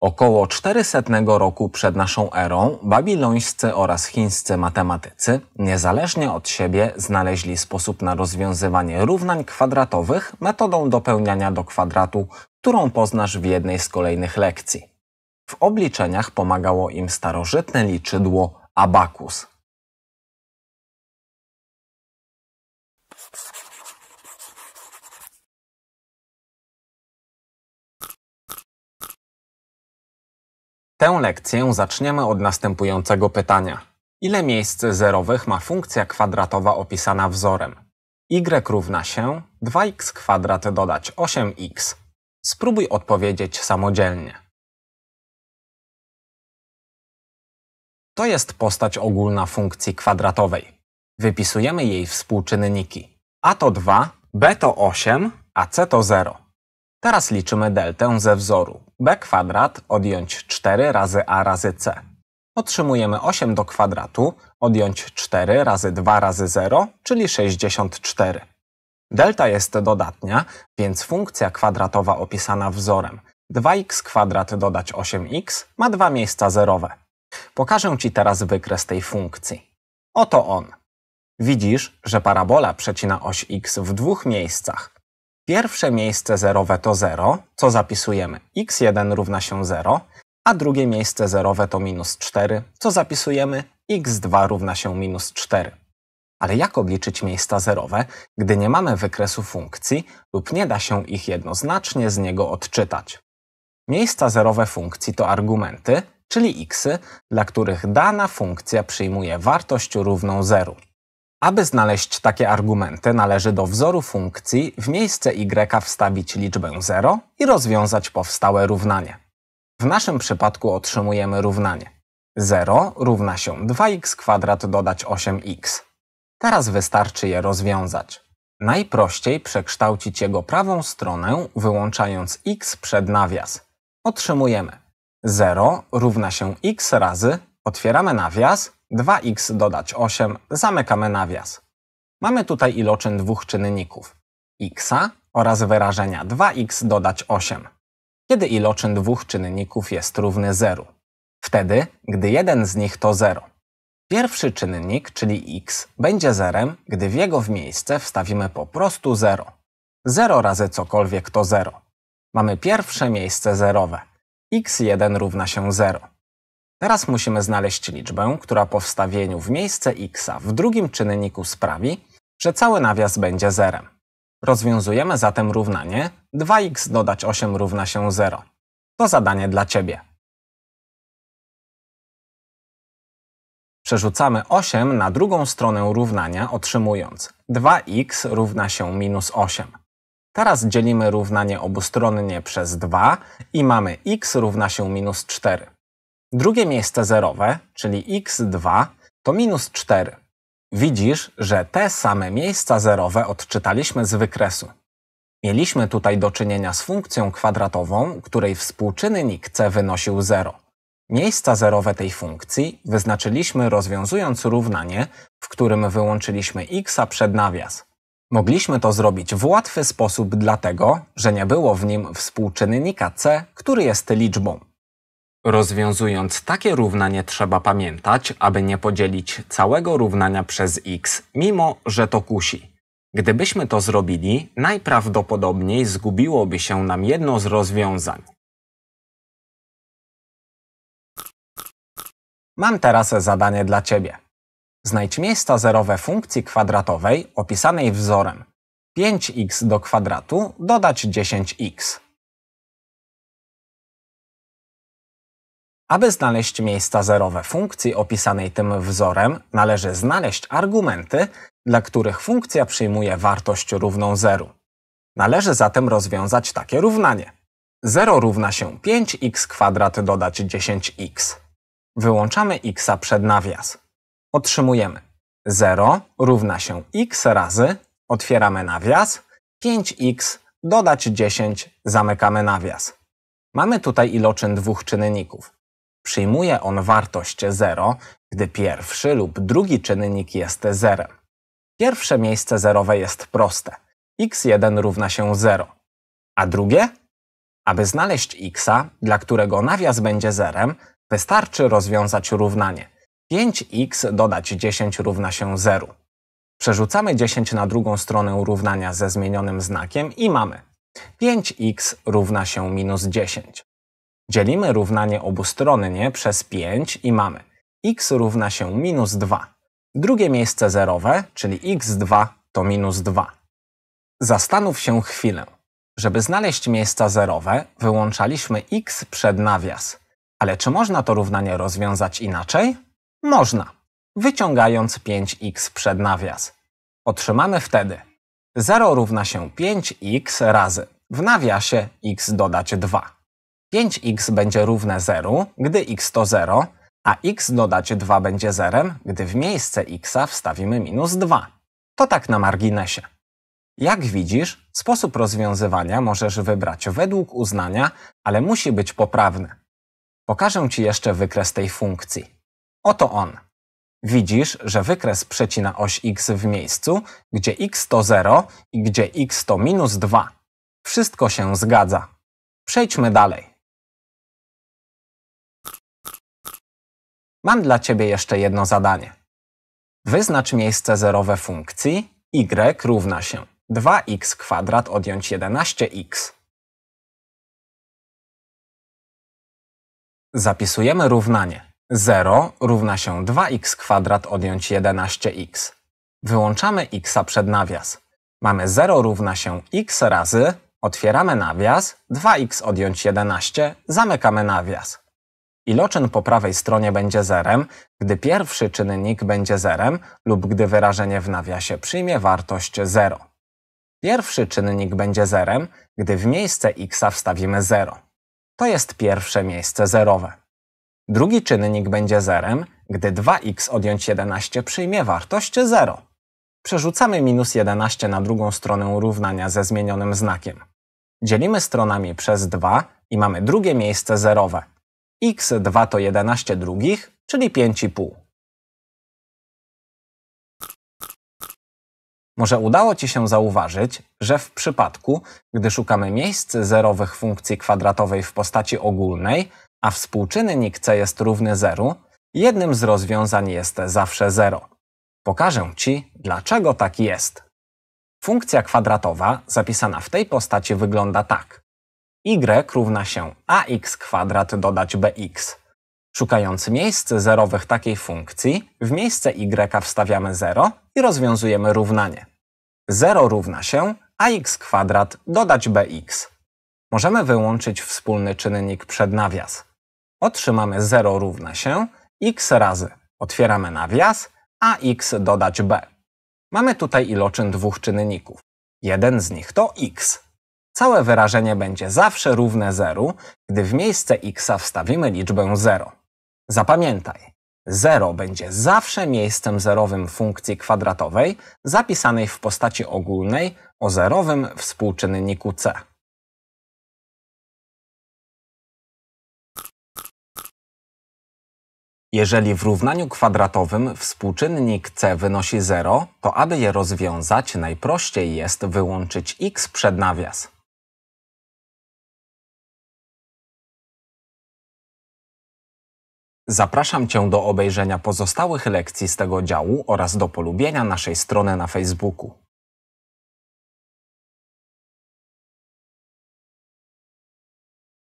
Około 400 roku przed naszą erą babilońscy oraz chińscy matematycy niezależnie od siebie znaleźli sposób na rozwiązywanie równań kwadratowych metodą dopełniania do kwadratu, którą poznasz w jednej z kolejnych lekcji. W obliczeniach pomagało im starożytne liczydło abakus, Tę lekcję zaczniemy od następującego pytania. Ile miejsc zerowych ma funkcja kwadratowa opisana wzorem? y równa się 2x kwadrat dodać 8x. Spróbuj odpowiedzieć samodzielnie. To jest postać ogólna funkcji kwadratowej. Wypisujemy jej współczynniki. a to 2, b to 8, a c to 0. Teraz liczymy deltę ze wzoru b kwadrat odjąć 4 razy a razy c. Otrzymujemy 8 do kwadratu odjąć 4 razy 2 razy 0, czyli 64. Delta jest dodatnia, więc funkcja kwadratowa opisana wzorem 2x kwadrat dodać 8x ma dwa miejsca zerowe. Pokażę Ci teraz wykres tej funkcji. Oto on. Widzisz, że parabola przecina oś x w dwóch miejscach, Pierwsze miejsce zerowe to 0, co zapisujemy x1 równa się 0, a drugie miejsce zerowe to minus 4, co zapisujemy x2 równa się minus 4. Ale jak obliczyć miejsca zerowe, gdy nie mamy wykresu funkcji lub nie da się ich jednoznacznie z niego odczytać? Miejsca zerowe funkcji to argumenty, czyli xy, dla których dana funkcja przyjmuje wartość równą 0. Aby znaleźć takie argumenty, należy do wzoru funkcji w miejsce y wstawić liczbę 0 i rozwiązać powstałe równanie. W naszym przypadku otrzymujemy równanie. 0 równa się 2 x kwadrat dodać 8x. Teraz wystarczy je rozwiązać. Najprościej przekształcić jego prawą stronę, wyłączając x przed nawias. Otrzymujemy 0 równa się x razy, otwieramy nawias, 2x dodać 8, zamykamy nawias. Mamy tutaj iloczyn dwóch czynników, x oraz wyrażenia 2x dodać 8, kiedy iloczyn dwóch czynników jest równy 0. Wtedy, gdy jeden z nich to 0. Pierwszy czynnik, czyli x, będzie zerem, gdy w jego miejsce wstawimy po prostu 0. 0 razy cokolwiek to 0. Mamy pierwsze miejsce zerowe. x1 równa się 0. Teraz musimy znaleźć liczbę, która po wstawieniu w miejsce x w drugim czynniku sprawi, że cały nawias będzie zerem. Rozwiązujemy zatem równanie 2x dodać 8 równa się 0. To zadanie dla Ciebie. Przerzucamy 8 na drugą stronę równania otrzymując 2x równa się minus 8. Teraz dzielimy równanie obustronnie przez 2 i mamy x równa się minus 4. Drugie miejsce zerowe, czyli x2, to minus 4. Widzisz, że te same miejsca zerowe odczytaliśmy z wykresu. Mieliśmy tutaj do czynienia z funkcją kwadratową, której współczynnik c wynosił 0. Miejsca zerowe tej funkcji wyznaczyliśmy rozwiązując równanie, w którym wyłączyliśmy x przed nawias. Mogliśmy to zrobić w łatwy sposób dlatego, że nie było w nim współczynnika c, który jest liczbą. Rozwiązując takie równanie trzeba pamiętać, aby nie podzielić całego równania przez x, mimo że to kusi. Gdybyśmy to zrobili, najprawdopodobniej zgubiłoby się nam jedno z rozwiązań. Mam teraz zadanie dla Ciebie. Znajdź miejsca zerowe funkcji kwadratowej opisanej wzorem. 5x do kwadratu dodać 10x. Aby znaleźć miejsca zerowe funkcji opisanej tym wzorem, należy znaleźć argumenty, dla których funkcja przyjmuje wartość równą 0. Należy zatem rozwiązać takie równanie. 0 równa się 5x kwadrat dodać 10x. Wyłączamy x przed nawias. Otrzymujemy 0 równa się x razy, otwieramy nawias, 5x dodać 10, zamykamy nawias. Mamy tutaj iloczyn dwóch czynników. Przyjmuje on wartość 0, gdy pierwszy lub drugi czynnik jest 0. Pierwsze miejsce zerowe jest proste. x1 równa się 0. A drugie? Aby znaleźć x, dla którego nawias będzie 0, wystarczy rozwiązać równanie. 5x dodać 10 równa się 0. Przerzucamy 10 na drugą stronę równania ze zmienionym znakiem i mamy 5x równa się minus 10. Dzielimy równanie obustronnie przez 5 i mamy x równa się minus 2. Drugie miejsce zerowe, czyli x2 to minus 2. Zastanów się chwilę. Żeby znaleźć miejsca zerowe, wyłączaliśmy x przed nawias. Ale czy można to równanie rozwiązać inaczej? Można, wyciągając 5x przed nawias. Otrzymamy wtedy 0 równa się 5x razy w nawiasie x dodać 2. 5x będzie równe 0, gdy x to 0, a x dodać 2 będzie 0, gdy w miejsce x wstawimy minus 2. To tak na marginesie. Jak widzisz, sposób rozwiązywania możesz wybrać według uznania, ale musi być poprawny. Pokażę Ci jeszcze wykres tej funkcji. Oto on. Widzisz, że wykres przecina oś x w miejscu, gdzie x to 0 i gdzie x to minus 2. Wszystko się zgadza. Przejdźmy dalej. Mam dla Ciebie jeszcze jedno zadanie. Wyznacz miejsce zerowe funkcji y równa się 2x kwadrat odjąć 11x. Zapisujemy równanie. 0 równa się 2x kwadrat odjąć 11x. Wyłączamy x przed nawias. Mamy 0 równa się x razy, otwieramy nawias, 2x odjąć 11, zamykamy nawias. Iloczyn po prawej stronie będzie zerem, gdy pierwszy czynnik będzie zerem lub gdy wyrażenie w nawiasie przyjmie wartość 0. Pierwszy czynnik będzie zerem, gdy w miejsce x wstawimy 0. To jest pierwsze miejsce zerowe. Drugi czynnik będzie zerem, gdy 2x odjąć 11 przyjmie wartość 0. Przerzucamy minus 11 na drugą stronę równania ze zmienionym znakiem. Dzielimy stronami przez 2 i mamy drugie miejsce zerowe, x2 to 11 drugich, czyli 5,5. Może udało Ci się zauważyć, że w przypadku, gdy szukamy miejsc zerowych funkcji kwadratowej w postaci ogólnej, a współczynnik c jest równy 0, jednym z rozwiązań jest zawsze 0. Pokażę Ci, dlaczego tak jest. Funkcja kwadratowa zapisana w tej postaci wygląda tak y równa się ax kwadrat dodać bx. Szukając miejsc zerowych takiej funkcji, w miejsce y wstawiamy 0 i rozwiązujemy równanie. 0 równa się ax kwadrat dodać bx. Możemy wyłączyć wspólny czynnik przed nawias. Otrzymamy 0 równa się x razy, otwieramy nawias, ax dodać b. Mamy tutaj iloczyn dwóch czynników. Jeden z nich to x, Całe wyrażenie będzie zawsze równe 0, gdy w miejsce x wstawimy liczbę 0. Zapamiętaj, 0 będzie zawsze miejscem zerowym funkcji kwadratowej zapisanej w postaci ogólnej o zerowym współczynniku c. Jeżeli w równaniu kwadratowym współczynnik c wynosi 0, to aby je rozwiązać, najprościej jest wyłączyć x przed nawias. Zapraszam Cię do obejrzenia pozostałych lekcji z tego działu oraz do polubienia naszej strony na Facebooku.